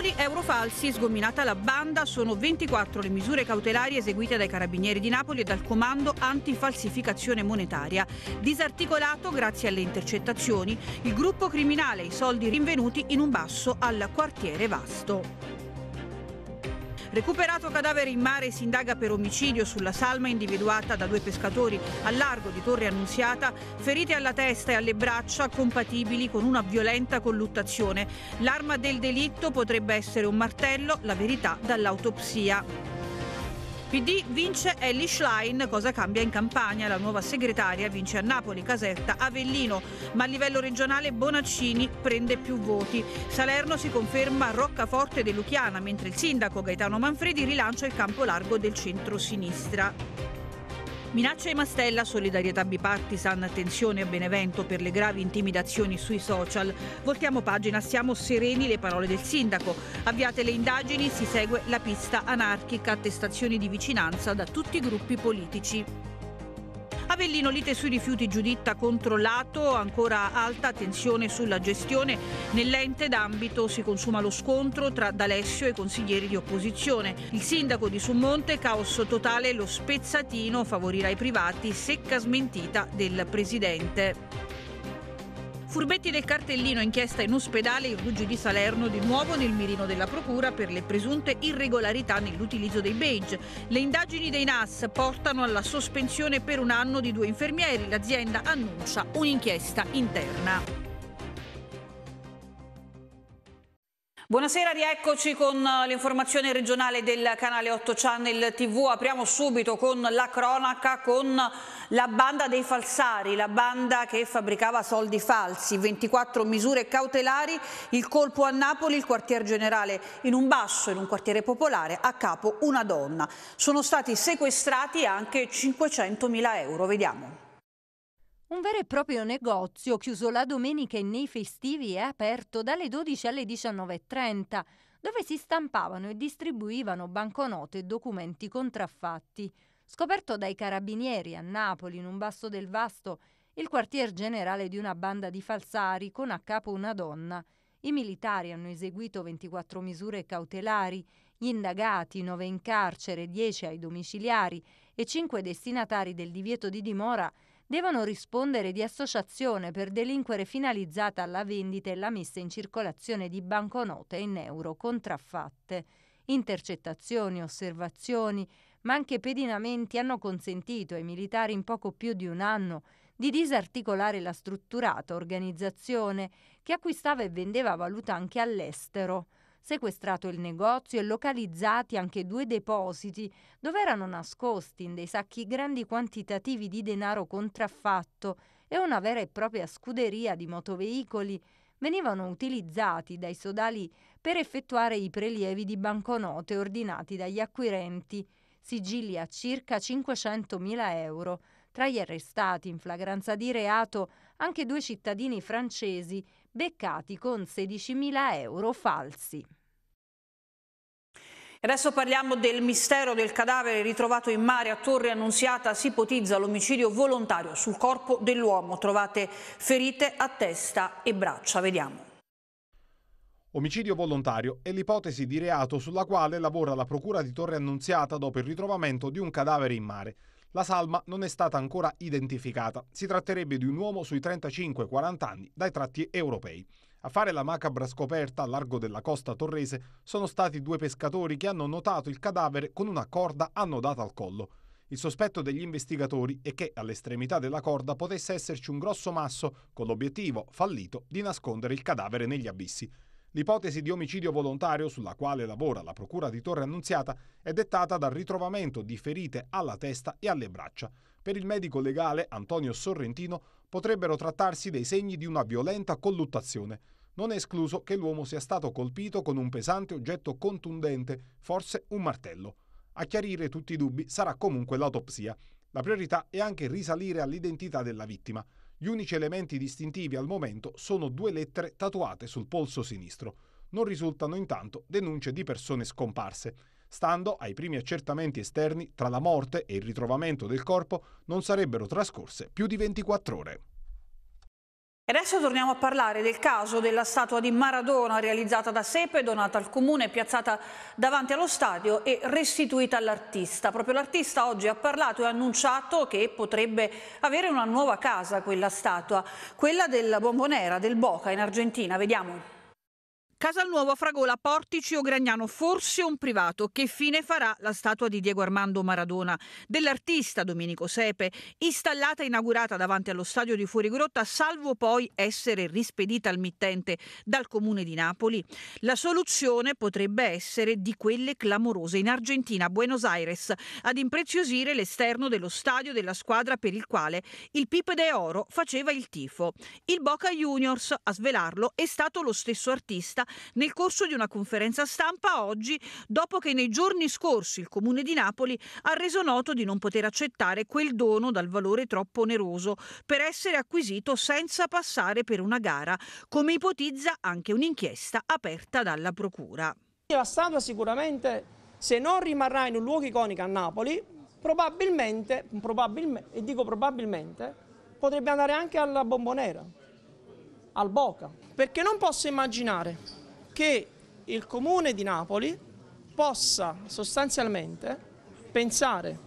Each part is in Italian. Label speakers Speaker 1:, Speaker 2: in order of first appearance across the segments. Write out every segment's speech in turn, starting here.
Speaker 1: Napoli, euro falsi, sgominata la banda, sono 24 le misure cautelari eseguite dai carabinieri di Napoli e dal comando antifalsificazione monetaria. Disarticolato, grazie alle intercettazioni, il gruppo criminale e i soldi rinvenuti in un basso al quartiere vasto. Recuperato cadavere in mare si indaga per omicidio sulla salma individuata da due pescatori al largo di Torre Annunziata, ferite alla testa e alle braccia compatibili con una violenta colluttazione. L'arma del delitto potrebbe essere un martello, la verità dall'autopsia. PD vince Ellie Schlein, cosa cambia in Campania? La nuova segretaria vince a Napoli, Caserta, Avellino, ma a livello regionale Bonaccini prende più voti. Salerno si conferma Roccaforte De Luchiana, mentre il sindaco Gaetano Manfredi rilancia il campo largo del centro-sinistra. Minaccia e mastella, solidarietà bipartisan, attenzione a Benevento per le gravi intimidazioni sui social. Voltiamo pagina, siamo sereni le parole del sindaco. Avviate le indagini, si segue la pista anarchica, attestazioni di vicinanza da tutti i gruppi politici. Avellino lite sui rifiuti Giuditta controllato, ancora alta tensione sulla gestione. Nell'ente d'ambito si consuma lo scontro tra D'Alessio e i consiglieri di opposizione. Il sindaco di Summonte, caos totale, lo spezzatino favorirà i privati, secca smentita del presidente. Furbetti del cartellino inchiesta in ospedale, in Ruggi di Salerno di nuovo nel mirino della Procura per le presunte irregolarità nell'utilizzo dei beige. Le indagini dei NAS portano alla sospensione per un anno di due infermieri. L'azienda annuncia un'inchiesta interna. Buonasera, rieccoci con eh, l'informazione regionale del canale 8 Channel TV. Apriamo subito con la cronaca, con la banda dei falsari, la banda che fabbricava soldi falsi, 24 misure cautelari, il colpo a Napoli, il quartier generale in un basso, in un quartiere popolare, a capo una donna. Sono stati sequestrati anche 500.000 euro, vediamo.
Speaker 2: Un vero e proprio negozio chiuso la domenica e nei festivi è aperto dalle 12 alle 19.30, dove si stampavano e distribuivano banconote e documenti contraffatti. Scoperto dai carabinieri a Napoli in un basso del Vasto, il quartier generale di una banda di falsari con a capo una donna. I militari hanno eseguito 24 misure cautelari, gli indagati, 9 in carcere, 10 ai domiciliari e 5 destinatari del divieto di dimora devono rispondere di associazione per delinquere finalizzata alla vendita e la messa in circolazione di banconote in euro contraffatte. Intercettazioni, osservazioni, ma anche pedinamenti hanno consentito ai militari in poco più di un anno di disarticolare la strutturata organizzazione che acquistava e vendeva valuta anche all'estero, sequestrato il negozio e localizzati anche due depositi dove erano nascosti in dei sacchi grandi quantitativi di denaro contraffatto e una vera e propria scuderia di motoveicoli venivano utilizzati dai sodali per effettuare i prelievi di banconote ordinati dagli acquirenti sigilli a circa 500.000 euro. Tra gli arrestati in flagranza di reato anche due cittadini francesi beccati con 16.000 euro falsi.
Speaker 1: Adesso parliamo del mistero del cadavere ritrovato in mare a Torre Annunziata. Si ipotizza l'omicidio volontario sul corpo dell'uomo. Trovate ferite a testa e braccia. Vediamo.
Speaker 3: Omicidio volontario è l'ipotesi di reato sulla quale lavora la Procura di Torre Annunziata dopo il ritrovamento di un cadavere in mare. La salma non è stata ancora identificata. Si tratterebbe di un uomo sui 35-40 anni dai tratti europei. A fare la macabra scoperta a largo della costa torrese sono stati due pescatori che hanno notato il cadavere con una corda annodata al collo. Il sospetto degli investigatori è che all'estremità della corda potesse esserci un grosso masso con l'obiettivo, fallito, di nascondere il cadavere negli abissi. L'ipotesi di omicidio volontario sulla quale lavora la Procura di Torre Annunziata è dettata dal ritrovamento di ferite alla testa e alle braccia. Per il medico legale Antonio Sorrentino potrebbero trattarsi dei segni di una violenta colluttazione. Non è escluso che l'uomo sia stato colpito con un pesante oggetto contundente, forse un martello. A chiarire tutti i dubbi sarà comunque l'autopsia. La priorità è anche risalire all'identità della vittima. Gli unici elementi distintivi al momento sono due lettere tatuate sul polso sinistro. Non risultano intanto denunce di persone scomparse. Stando ai primi accertamenti esterni, tra la morte e il ritrovamento del corpo non sarebbero trascorse più di 24 ore.
Speaker 1: E adesso torniamo a parlare del caso della statua di Maradona realizzata da Sepe, donata al comune, piazzata davanti allo stadio e restituita all'artista. Proprio l'artista oggi ha parlato e ha annunciato che potrebbe avere una nuova casa quella statua, quella della Bombonera, del Boca in Argentina. Vediamo. Casalnuovo, Fragola, Portici o Gragnano, forse un privato. Che fine farà la statua di Diego Armando Maradona? Dell'artista Domenico Sepe, installata e inaugurata davanti allo stadio di Fuorigrotta, salvo poi essere rispedita al mittente dal comune di Napoli? La soluzione potrebbe essere di quelle clamorose in Argentina, Buenos Aires, ad impreziosire l'esterno dello stadio della squadra per il quale il Pipe de Oro faceva il tifo. Il Boca Juniors a svelarlo è stato lo stesso artista nel corso di una conferenza stampa oggi, dopo che nei giorni scorsi il Comune di Napoli ha reso noto di non poter accettare quel dono dal valore troppo oneroso per essere acquisito senza passare per una gara, come ipotizza anche un'inchiesta aperta dalla Procura. La statua sicuramente, se non rimarrà in un luogo iconico a Napoli, probabilmente, probabilmente, e dico probabilmente,
Speaker 4: potrebbe andare anche alla Bombonera, al Boca, perché non posso immaginare che il comune di Napoli possa sostanzialmente pensare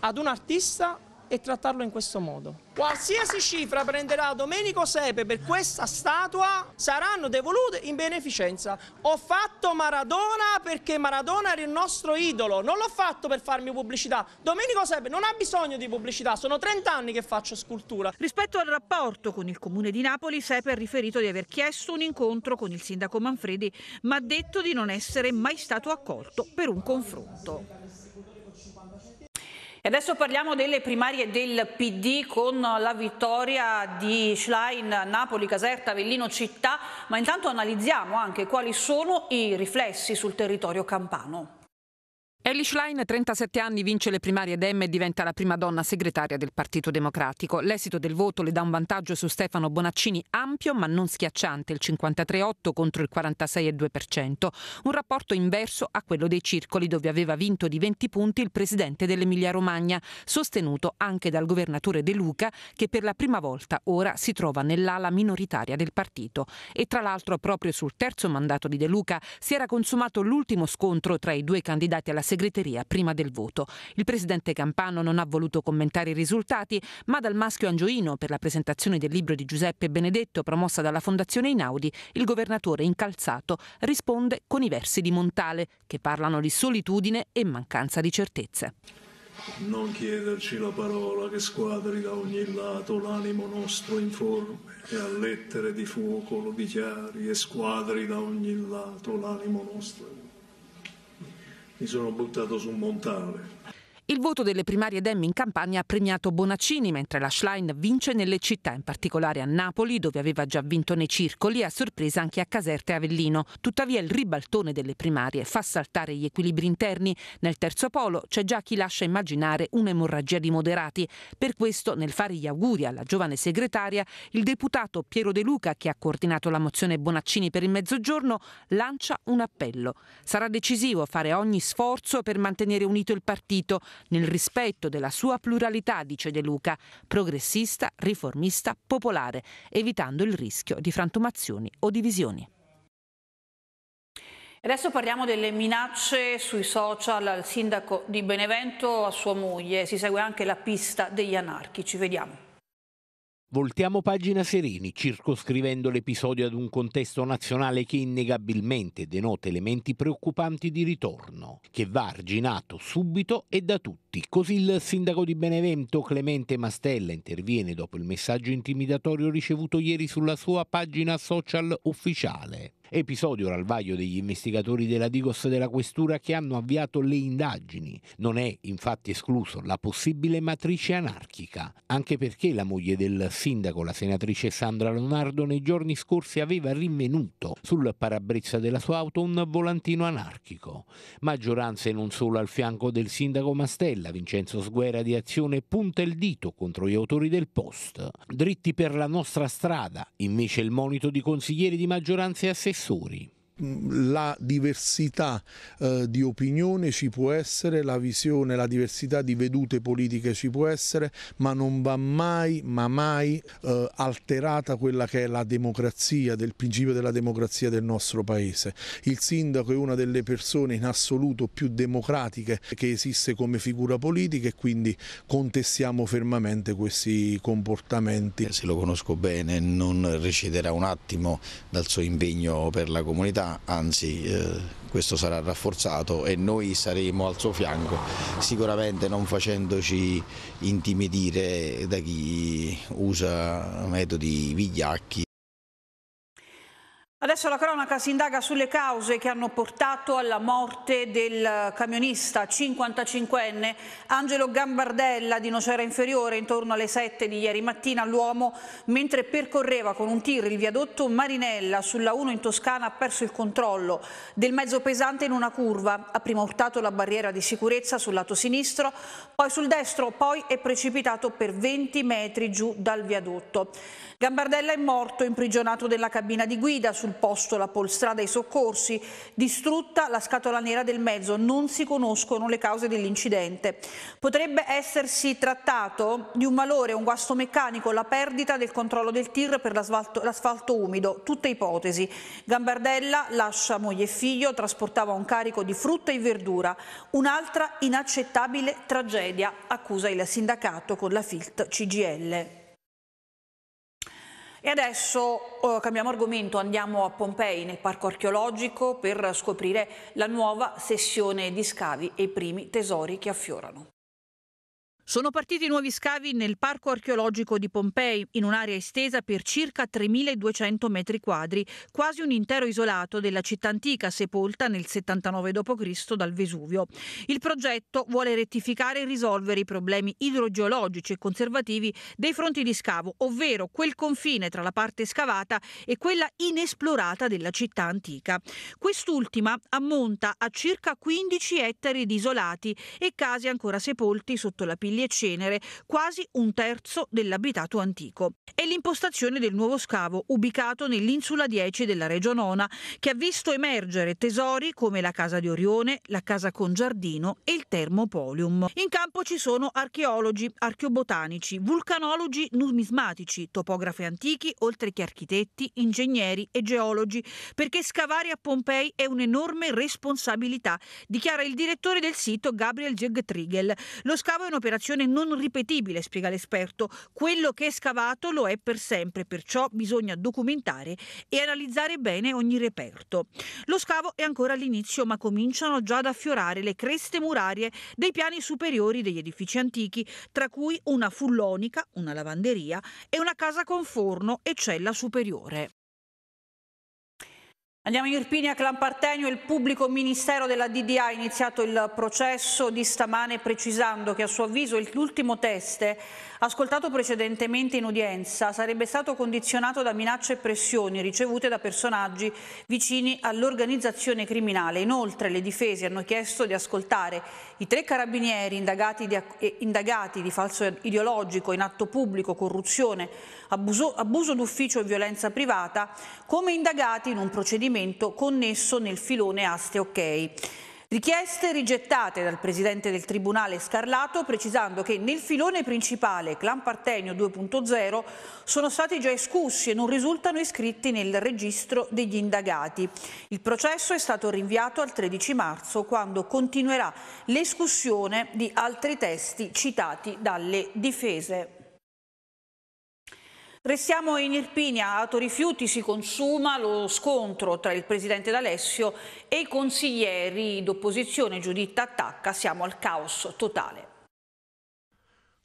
Speaker 4: ad un artista e trattarlo in questo modo. Qualsiasi cifra prenderà Domenico Sepe per questa statua saranno devolute in beneficenza. Ho fatto Maradona perché Maradona era il nostro
Speaker 1: idolo, non l'ho fatto per farmi pubblicità. Domenico Sepe non ha bisogno di pubblicità, sono 30 anni che faccio scultura. Rispetto al rapporto con il comune di Napoli, Sepe ha riferito di aver chiesto un incontro con il sindaco Manfredi, ma ha detto di non essere mai stato accolto per un confronto. E adesso parliamo delle primarie del PD con la vittoria di Schlein, Napoli, Caserta, Avellino, Città, ma intanto analizziamo anche quali sono i riflessi sul territorio campano.
Speaker 5: Ellie Schlein, 37 anni, vince le primarie DEM e diventa la prima donna segretaria del Partito Democratico. L'esito del voto le dà un vantaggio su Stefano Bonaccini ampio ma non schiacciante, il 53,8 contro il 46,2%, un rapporto inverso a quello dei circoli dove aveva vinto di 20 punti il presidente dell'Emilia Romagna, sostenuto anche dal governatore De Luca che per la prima volta ora si trova nell'ala minoritaria del partito. E tra l'altro proprio sul terzo mandato di De Luca si era consumato l'ultimo scontro tra i due candidati alla segretaria segreteria prima del voto. Il presidente Campano non ha voluto commentare i risultati, ma dal maschio Angioino per la presentazione del libro di Giuseppe Benedetto promossa dalla Fondazione Inaudi, il governatore incalzato risponde con i versi di Montale che parlano di solitudine e mancanza di certezze.
Speaker 2: Non chiederci la parola che squadri da ogni lato l'animo nostro informe e a lettere di fuoco lo dichiari e squadri da ogni lato l'animo nostro informe
Speaker 4: mi sono buttato su un montale.
Speaker 5: Il voto delle primarie Dem in Campania ha premiato Bonaccini, mentre la Schlein vince nelle città, in particolare a Napoli, dove aveva già vinto nei circoli, e a sorpresa anche a Caserta e Avellino. Tuttavia il ribaltone delle primarie fa saltare gli equilibri interni. Nel terzo polo c'è già chi lascia immaginare un'emorragia di moderati. Per questo, nel fare gli auguri alla giovane segretaria, il deputato Piero De Luca, che ha coordinato la mozione Bonaccini per il mezzogiorno, lancia un appello. Sarà decisivo fare ogni sforzo per mantenere unito il partito nel rispetto della sua pluralità, dice De Luca, progressista, riformista, popolare, evitando il rischio di frantumazioni o divisioni.
Speaker 1: Adesso parliamo delle minacce sui social al sindaco di Benevento a sua moglie. Si segue anche la pista degli anarchici. Vediamo.
Speaker 4: Voltiamo pagina sereni, circoscrivendo l'episodio ad un contesto nazionale che innegabilmente denota elementi preoccupanti di ritorno, che va arginato subito e da tutti tutti. Così il sindaco di Benevento Clemente Mastella interviene dopo il messaggio intimidatorio ricevuto ieri sulla sua pagina social ufficiale. Episodio ralvaglio degli investigatori della Digos della Questura che hanno avviato le indagini. Non è infatti escluso la possibile matrice anarchica, anche perché la moglie del sindaco, la senatrice Sandra Leonardo, nei giorni scorsi aveva rinvenuto sul parabrezza della sua auto un volantino anarchico. Maggioranze non solo al fianco del sindaco Mastella, Stella, Vincenzo Sguera di Azione punta il dito contro gli autori del post. Dritti per la nostra strada, invece il monito di consiglieri di maggioranza e assessori la diversità eh, di opinione ci può essere, la visione, la diversità di vedute politiche ci può essere, ma non va mai, ma mai eh, alterata quella che è la democrazia, del principio della democrazia del nostro paese. Il sindaco è una delle persone in assoluto più democratiche che esiste come figura politica e quindi contestiamo fermamente questi comportamenti. Se lo conosco bene non recederà un attimo dal suo impegno per la comunità difficoltà, anzi eh, questo sarà rafforzato e noi saremo al suo fianco, sicuramente non facendoci intimidire da chi usa metodi vigliacchi
Speaker 1: Adesso la cronaca si indaga sulle cause che hanno portato alla morte del camionista 55enne Angelo Gambardella di Nocera Inferiore intorno alle 7 di ieri mattina. L'uomo, mentre percorreva con un tir il viadotto Marinella sulla 1 in Toscana, ha perso il controllo del mezzo pesante in una curva. Ha prima urtato la barriera di sicurezza sul lato sinistro, poi sul destro, poi è precipitato per 20 metri giù dal viadotto. Gambardella è morto imprigionato nella cabina di guida, sul posto la polstrada e i soccorsi, distrutta la scatola nera del mezzo, non si conoscono le cause dell'incidente. Potrebbe essersi trattato di un malore, un guasto meccanico, la perdita del controllo del tir per l'asfalto umido, tutte ipotesi. Gambardella lascia moglie e figlio, trasportava un carico di frutta e verdura, un'altra inaccettabile tragedia, accusa il sindacato con la FILT CGL. E adesso eh, cambiamo argomento, andiamo a Pompei nel parco archeologico per scoprire la nuova sessione di scavi e i primi tesori che affiorano. Sono partiti nuovi scavi nel parco archeologico di Pompei, in un'area estesa per circa 3.200 metri quadri, quasi un intero isolato della città antica sepolta nel 79 d.C. dal Vesuvio. Il progetto vuole rettificare e risolvere i problemi idrogeologici e conservativi dei fronti di scavo, ovvero quel confine tra la parte scavata e quella inesplorata della città antica. Quest'ultima ammonta a circa 15 ettari di isolati e casi ancora sepolti sotto la pila e cenere, quasi un terzo dell'abitato antico. È l'impostazione del nuovo scavo, ubicato nell'insula 10 della Regio Nona, che ha visto emergere tesori come la Casa di Orione, la Casa con Giardino e il Termopolium. In campo ci sono archeologi, archeobotanici, vulcanologi, numismatici, topografi antichi, oltre che architetti, ingegneri e geologi, perché scavare a Pompei è un'enorme responsabilità, dichiara il direttore del sito Gabriel Jegtrigel. Lo scavo è un'operazione operazione non ripetibile, spiega l'esperto. Quello che è scavato lo è per sempre, perciò bisogna documentare e analizzare bene ogni reperto. Lo scavo è ancora all'inizio, ma cominciano già ad affiorare le creste murarie dei piani superiori degli edifici antichi, tra cui una fullonica, una lavanderia e una casa con forno e cella superiore. Andiamo in Irpinia, Partenio. il pubblico ministero della DDA ha iniziato il processo di stamane precisando che a suo avviso l'ultimo test ascoltato precedentemente in udienza, sarebbe stato condizionato da minacce e pressioni ricevute da personaggi vicini all'organizzazione criminale. Inoltre le difese hanno chiesto di ascoltare i tre carabinieri indagati di, eh, indagati di falso ideologico in atto pubblico, corruzione, abuso, abuso d'ufficio e violenza privata, come indagati in un procedimento connesso nel filone Aste OK. Richieste rigettate dal presidente del Tribunale Scarlato precisando che nel filone principale Clan Partenio 2.0 sono stati già escussi e non risultano iscritti nel registro degli indagati. Il processo è stato rinviato al 13 marzo quando continuerà l'escussione di altri testi citati dalle difese. Restiamo in Irpinia, a Torifiuti si consuma lo scontro tra il presidente D'Alessio e i consiglieri d'opposizione Giuditta Attacca, siamo al caos totale.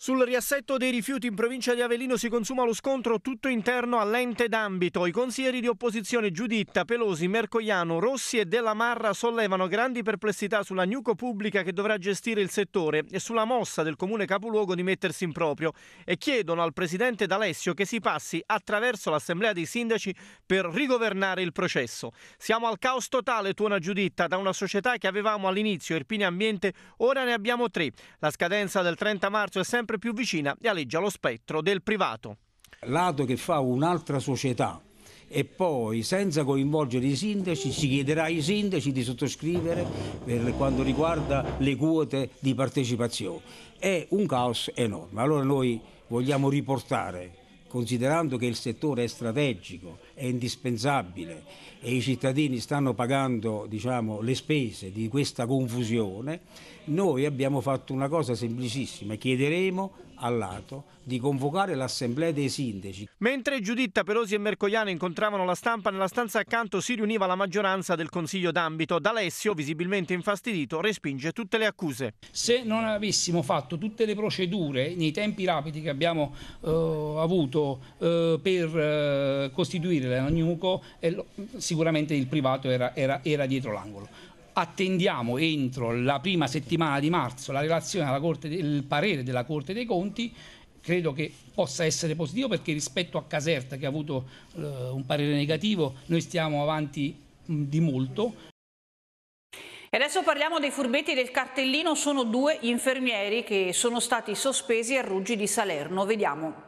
Speaker 4: Sul riassetto dei rifiuti in provincia di Avellino si consuma lo scontro tutto interno all'ente d'ambito. I consiglieri di opposizione Giuditta, Pelosi, Mercogliano, Rossi e Della Marra sollevano grandi perplessità sulla nuco pubblica che dovrà gestire il settore e sulla mossa del comune capoluogo di mettersi in proprio e chiedono al presidente D'Alessio che si passi attraverso l'assemblea dei sindaci per rigovernare il processo. Siamo al caos totale, tuona Giuditta, da una società che avevamo all'inizio, Irpini Ambiente, ora ne abbiamo tre. La scadenza del 30 marzo è sempre sempre più vicina e alleggia lo spettro del privato. Lato che fa un'altra società e poi senza coinvolgere i sindaci si chiederà ai sindaci di sottoscrivere per quanto riguarda le quote di partecipazione. È un caos enorme. Allora noi vogliamo riportare, considerando che il settore è strategico, è indispensabile e i cittadini stanno pagando diciamo, le spese di questa confusione, noi abbiamo fatto una cosa semplicissima, chiederemo lato di convocare l'assemblea dei sindaci. Mentre Giuditta Pelosi e Mercogliano incontravano la stampa, nella stanza accanto si riuniva la maggioranza del Consiglio d'ambito. D'Alessio, visibilmente infastidito, respinge tutte le accuse. Se non avessimo fatto tutte le procedure nei tempi rapidi che abbiamo eh, avuto eh, per eh, costituire era Nuco e lo, sicuramente il privato era, era, era dietro l'angolo attendiamo entro la prima settimana di marzo la relazione alla corte del parere della Corte dei Conti credo che possa essere positivo perché rispetto a Caserta che ha avuto eh, un parere negativo noi stiamo avanti mh, di molto
Speaker 1: e adesso parliamo dei furbetti del cartellino sono due infermieri che sono stati sospesi a Ruggi di Salerno vediamo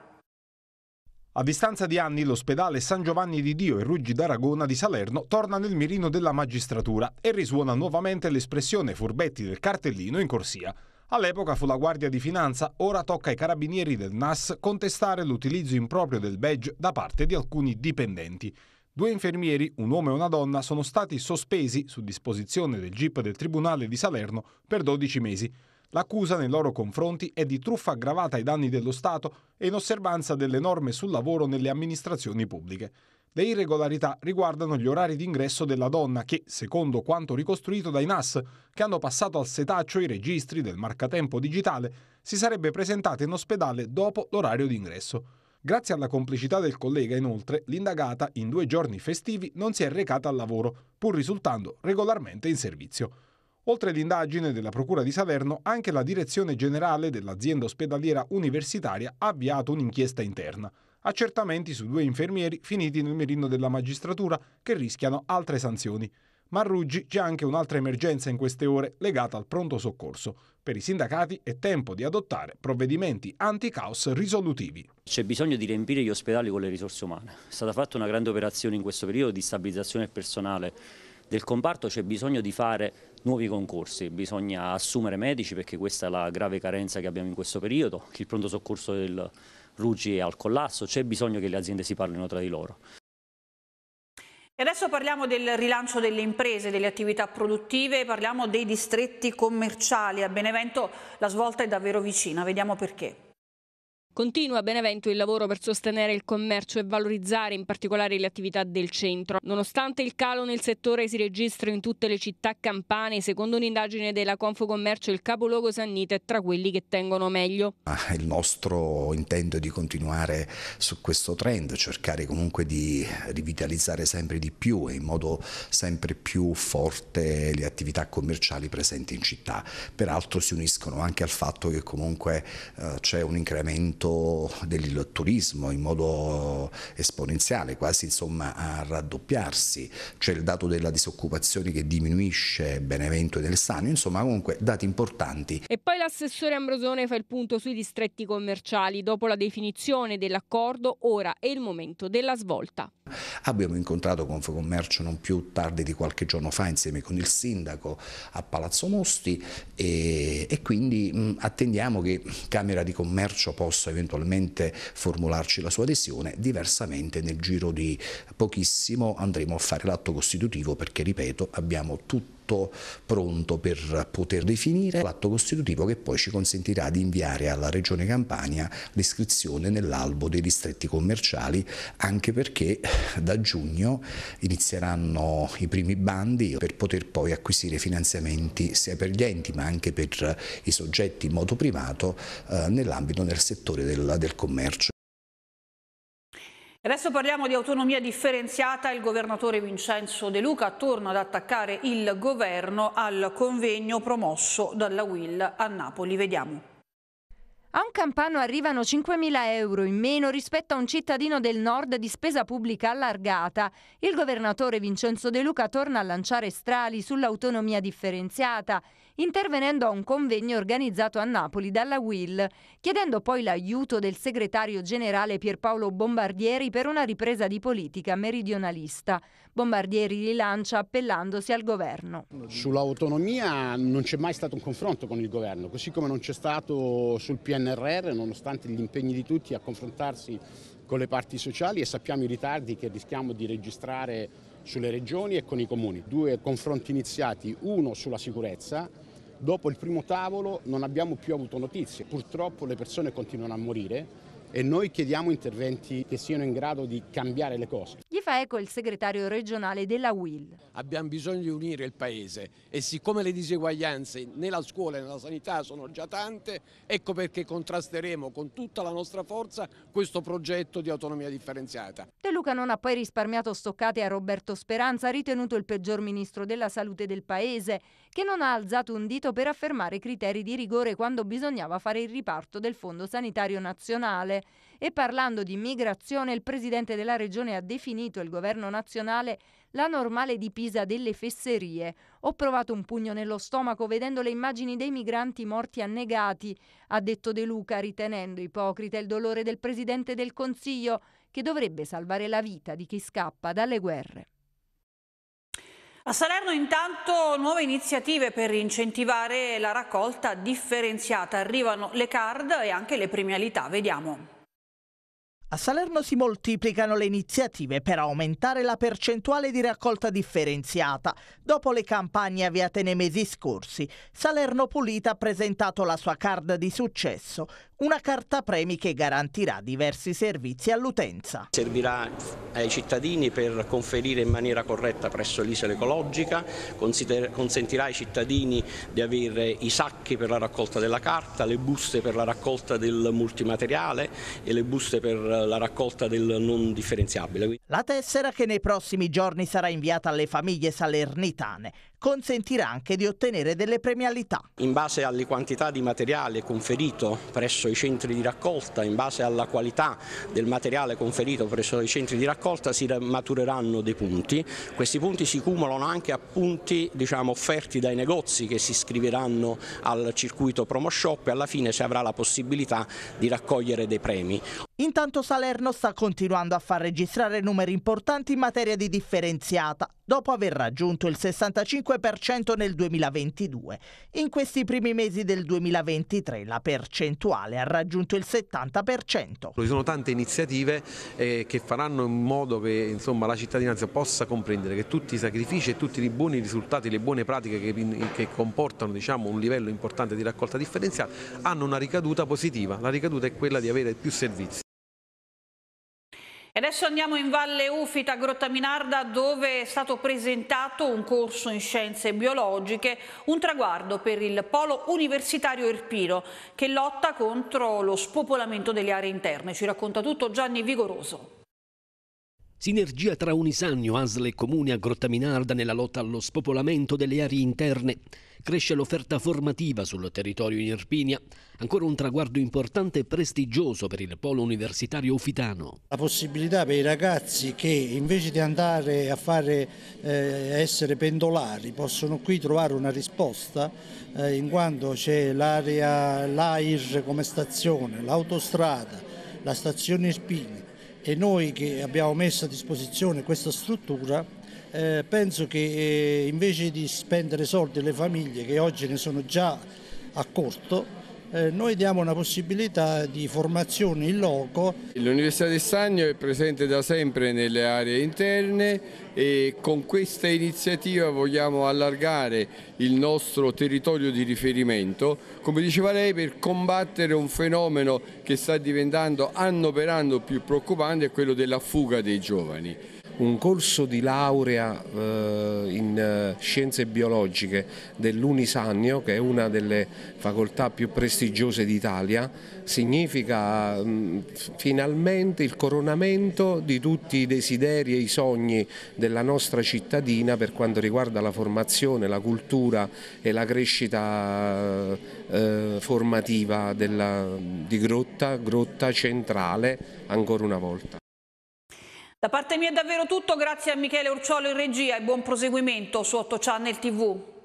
Speaker 3: a distanza di anni l'ospedale San Giovanni di Dio e Ruggi d'Aragona di Salerno torna nel mirino della magistratura e risuona nuovamente l'espressione furbetti del cartellino in corsia. All'epoca fu la Guardia di Finanza, ora tocca ai carabinieri del NAS contestare l'utilizzo improprio del badge da parte di alcuni dipendenti. Due infermieri, un uomo e una donna, sono stati sospesi su disposizione del GIP del Tribunale di Salerno per 12 mesi. L'accusa nei loro confronti è di truffa aggravata ai danni dello Stato e inosservanza delle norme sul lavoro nelle amministrazioni pubbliche. Le irregolarità riguardano gli orari d'ingresso della donna che, secondo quanto ricostruito dai NAS, che hanno passato al setaccio i registri del marcatempo digitale, si sarebbe presentata in ospedale dopo l'orario d'ingresso. Grazie alla complicità del collega, inoltre, l'indagata in due giorni festivi non si è recata al lavoro, pur risultando regolarmente in servizio. Oltre l'indagine della Procura di Salerno, anche la direzione generale dell'azienda ospedaliera universitaria ha avviato un'inchiesta interna. Accertamenti su due infermieri finiti nel mirino della magistratura che rischiano altre sanzioni. Marruggi c'è anche un'altra emergenza in queste ore legata al pronto soccorso. Per i sindacati è tempo di adottare provvedimenti anti-caos risolutivi.
Speaker 4: C'è bisogno di riempire gli ospedali con le risorse umane. È stata fatta una grande operazione in questo periodo di stabilizzazione personale del comparto, c'è bisogno di fare nuovi concorsi, bisogna assumere medici perché questa è la grave carenza che abbiamo in questo periodo, il pronto soccorso del Ruggi è al collasso, c'è bisogno che le aziende si parlino tra di loro.
Speaker 1: E adesso parliamo del rilancio delle imprese, delle attività produttive, parliamo dei distretti commerciali. A Benevento la svolta è davvero vicina, vediamo perché. Continua
Speaker 5: Benevento il lavoro per sostenere il commercio e valorizzare in particolare le attività del centro. Nonostante il calo nel settore si registra in tutte le città campane, secondo un'indagine della Confocommercio il capoluogo Sannita è tra quelli che tengono meglio.
Speaker 4: Il nostro intento è di continuare su questo trend, cercare comunque di rivitalizzare sempre di più e in modo sempre più forte le attività commerciali presenti in città. Peraltro si uniscono anche al fatto che comunque eh, c'è un incremento del turismo in modo esponenziale, quasi insomma a raddoppiarsi, c'è il dato della disoccupazione che diminuisce Benevento e del Sano, insomma comunque dati importanti.
Speaker 5: E poi l'assessore Ambrosone fa il punto sui distretti commerciali, dopo la definizione dell'accordo ora è il momento della svolta.
Speaker 4: Abbiamo incontrato Confcommercio non più tardi di qualche giorno fa insieme con il sindaco a Palazzo Mosti e, e quindi mh, attendiamo che Camera di Commercio possa eventualmente formularci la sua adesione, diversamente nel giro di pochissimo andremo a fare l'atto costitutivo perché, ripeto, abbiamo tutti tutto pronto per poter definire l'atto costitutivo che poi ci consentirà di inviare alla Regione Campania l'iscrizione nell'albo dei distretti commerciali, anche perché da giugno inizieranno i primi bandi per poter poi acquisire finanziamenti sia per gli enti ma anche per i soggetti in modo privato eh, nell'ambito del settore del, del commercio.
Speaker 1: Adesso parliamo di autonomia differenziata. Il governatore Vincenzo De Luca torna ad attaccare il governo al convegno promosso dalla WIL a Napoli. Vediamo.
Speaker 2: A un campano arrivano 5.000 euro in meno rispetto a un cittadino del nord di spesa pubblica allargata. Il governatore Vincenzo De Luca torna a lanciare strali sull'autonomia differenziata intervenendo a un convegno organizzato a Napoli dalla WIL, chiedendo poi l'aiuto del segretario generale Pierpaolo Bombardieri per una ripresa di politica meridionalista. Bombardieri li lancia appellandosi al governo.
Speaker 4: Sull'autonomia non c'è mai stato un confronto con il governo, così come non c'è stato sul PNRR, nonostante gli impegni di tutti a confrontarsi con le parti sociali e sappiamo i ritardi che rischiamo di registrare sulle regioni e con i comuni. Due confronti iniziati, uno sulla sicurezza Dopo il primo tavolo non abbiamo più avuto notizie. Purtroppo le persone continuano a morire e noi chiediamo interventi che siano in grado di cambiare le cose.
Speaker 2: Gli fa eco il segretario regionale della UIL.
Speaker 4: Abbiamo bisogno di unire il Paese e siccome le diseguaglianze nella scuola e nella sanità sono già tante, ecco perché contrasteremo con tutta la nostra forza questo progetto di autonomia differenziata.
Speaker 2: De Luca non ha poi risparmiato stoccate a Roberto Speranza, ritenuto il peggior ministro della salute del Paese che non ha alzato un dito per affermare i criteri di rigore quando bisognava fare il riparto del Fondo Sanitario Nazionale. E parlando di migrazione, il Presidente della Regione ha definito il governo nazionale la normale di Pisa delle fesserie. Ho provato un pugno nello stomaco vedendo le immagini dei migranti morti annegati, ha detto De Luca, ritenendo ipocrita il dolore del Presidente del Consiglio, che dovrebbe salvare la vita di chi scappa dalle guerre.
Speaker 1: A Salerno intanto nuove iniziative per incentivare la raccolta differenziata. Arrivano le card e anche le premialità, vediamo.
Speaker 6: A Salerno si moltiplicano le iniziative per aumentare la percentuale di raccolta differenziata. Dopo le campagne avviate nei mesi scorsi, Salerno Pulita ha presentato la sua card di successo, una carta premi che garantirà diversi servizi all'utenza.
Speaker 4: Servirà ai cittadini per conferire in maniera corretta presso l'isola ecologica, consentirà ai cittadini di avere i sacchi per la raccolta della carta, le buste per la raccolta del multimateriale e le buste per la raccolta del non differenziabile.
Speaker 6: La tessera che nei prossimi giorni sarà inviata alle famiglie salernitane consentirà anche di ottenere delle premialità.
Speaker 4: In base alle quantità di materiale conferito presso i centri di raccolta, in base alla qualità del materiale conferito presso i centri di raccolta si matureranno dei punti, questi punti si cumulano anche a punti diciamo, offerti dai negozi che si iscriveranno al circuito promo shop e alla fine si avrà la possibilità di raccogliere dei premi.
Speaker 6: Intanto Salerno sta continuando a far registrare numeri importanti in materia di differenziata dopo aver raggiunto il 65% nel 2022. In questi primi mesi del 2023 la percentuale ha raggiunto il 70%.
Speaker 3: Ci sono tante iniziative eh, che faranno in modo che insomma, la cittadinanza possa comprendere che tutti i sacrifici e tutti i buoni risultati, le buone pratiche che, che comportano diciamo, un livello importante di raccolta differenziata hanno una ricaduta positiva. La ricaduta è quella di avere più servizi.
Speaker 1: E adesso andiamo in Valle Ufita, Grotta Minarda, dove è stato presentato un corso in scienze biologiche, un traguardo per il polo universitario Irpino, che lotta contro lo spopolamento delle aree interne. Ci racconta tutto Gianni Vigoroso.
Speaker 4: Sinergia tra Unisannio, Asle e Comune a Grottaminarda nella lotta allo spopolamento delle aree interne. Cresce l'offerta formativa sul territorio in Irpinia, ancora un traguardo importante e prestigioso per il polo universitario ufitano. La possibilità per i ragazzi che invece di andare a fare, eh, essere pendolari possono qui trovare una risposta eh, in quanto c'è l'area l'AIR come stazione, l'autostrada, la stazione Irpinia e noi che abbiamo messo a disposizione questa struttura eh, penso che eh, invece di spendere soldi alle famiglie che oggi ne sono già a corto eh, noi diamo una possibilità di formazione in loco. L'Università di Stagno è presente da sempre nelle aree interne e con questa iniziativa vogliamo allargare il nostro territorio di riferimento, come diceva lei, per combattere un fenomeno che sta diventando anno per anno più preoccupante, è quello della fuga dei giovani un corso di laurea eh, in eh, scienze biologiche dell'Unisannio, che è una delle facoltà più prestigiose d'Italia, significa mm, finalmente il coronamento di tutti i desideri e i sogni della nostra cittadina per quanto riguarda la formazione, la cultura e la crescita eh, formativa della, di Grotta, Grotta centrale ancora una volta.
Speaker 1: Da parte mia è davvero tutto, grazie a Michele Urciolo in regia e buon proseguimento su 8 Channel TV.